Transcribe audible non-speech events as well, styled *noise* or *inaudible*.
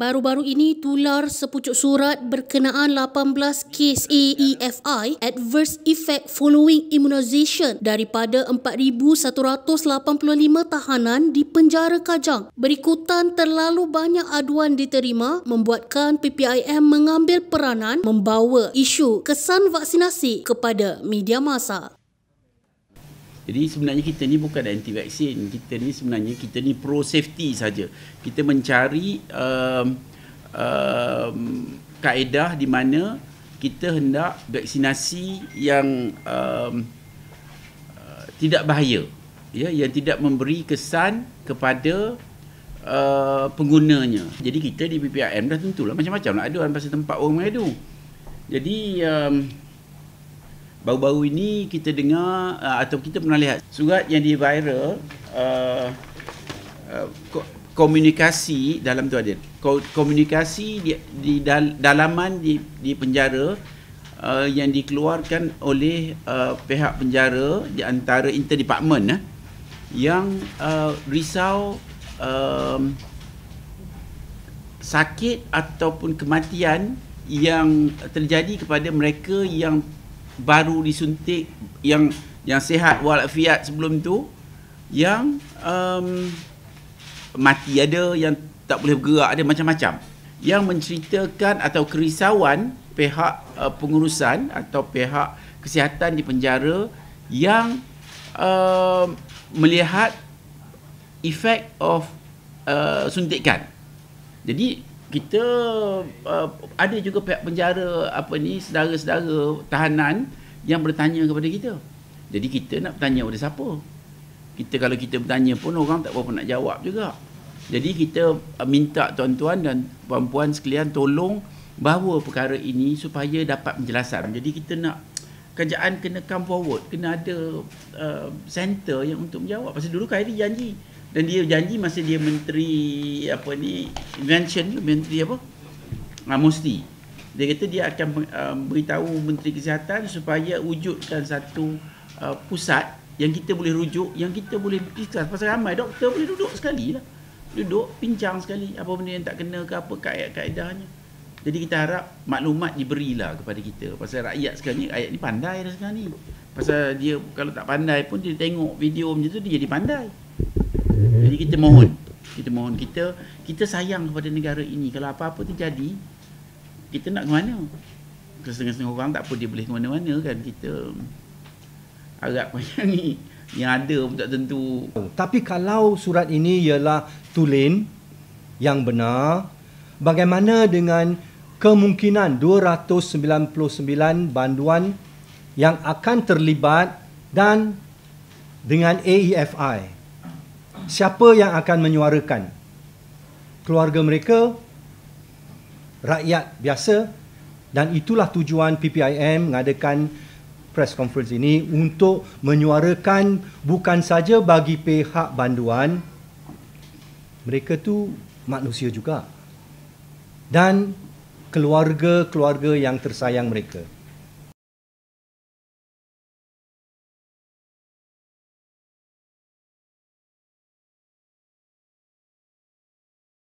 baru-baru ini tular sepucuk surat berkenaan 18 kes AEFI Adverse Effect Following Immunization daripada 4,185 tahanan di penjara Kajang. Berikutan terlalu banyak aduan diterima membuatkan PPIM mengambil peranan membawa isu kesan vaksinasi kepada media masa. Jadi sebenarnya kita ni bukan anti vaksin. Kita ni sebenarnya kita ni pro safety saja. Kita mencari um, um, kaedah di mana kita hendak vaksinasi yang um, uh, tidak bahaya. Ya, yang tidak memberi kesan kepada Uh, penggunanya. Jadi kita di PPRM dah tentulah macam-macam lah aduan pasal tempat orang mengadu. Jadi um, Baru-baru ini kita dengar uh, atau kita pernah lihat surat yang di viral uh, uh, komunikasi dalam tu ada ko- komunikasi di, di dal- dalaman di, di penjara uh, yang dikeluarkan oleh uh, pihak penjara di antara interdepartmen eh, yang uh, risau um, sakit ataupun kematian yang terjadi kepada mereka yang baru disuntik yang yang sihat walafiat sebelum tu yang um, mati ada yang tak boleh bergerak ada macam-macam yang menceritakan atau kerisauan pihak uh, pengurusan atau pihak kesihatan di penjara yang uh, melihat efek of uh, suntikan jadi kita uh, ada juga pihak penjara apa ni saudara-saudara tahanan yang bertanya kepada kita. Jadi kita nak bertanya kepada siapa? Kita kalau kita bertanya pun orang tak berapa nak jawab juga. Jadi kita uh, minta tuan-tuan dan puan-puan sekalian tolong bawa perkara ini supaya dapat penjelasan. Jadi kita nak kerajaan kena come forward kena ada uh, center yang untuk menjawab pasal dulu Khairi janji dan dia janji masa dia menteri apa ni invention menteri apa Amosti ah, dia kata dia akan uh, beritahu menteri kesihatan supaya wujudkan satu uh, pusat yang kita boleh rujuk yang kita boleh discuss pasal ramai doktor boleh duduk sekali lah duduk pincang sekali apa benda yang tak kena ke apa kaedah-kaedahnya kait- jadi kita harap maklumat diberilah kepada kita Pasal rakyat sekarang ni, rakyat ni pandai dah sekarang ni Pasal dia kalau tak pandai pun dia tengok video macam tu dia jadi pandai Jadi kita mohon Kita mohon, kita kita sayang kepada negara ini Kalau apa-apa terjadi Kita nak ke mana Kalau setengah-setengah orang tak apa dia boleh ke mana-mana kan Kita harap *laughs* macam ni yang ada pun tak tentu Tapi kalau surat ini ialah tulen yang benar Bagaimana dengan kemungkinan 299 banduan yang akan terlibat dan dengan AEFI. Siapa yang akan menyuarakan? Keluarga mereka, rakyat biasa dan itulah tujuan PPIM mengadakan press conference ini untuk menyuarakan bukan saja bagi pihak banduan mereka tu manusia juga dan keluarga-keluarga yang tersayang mereka.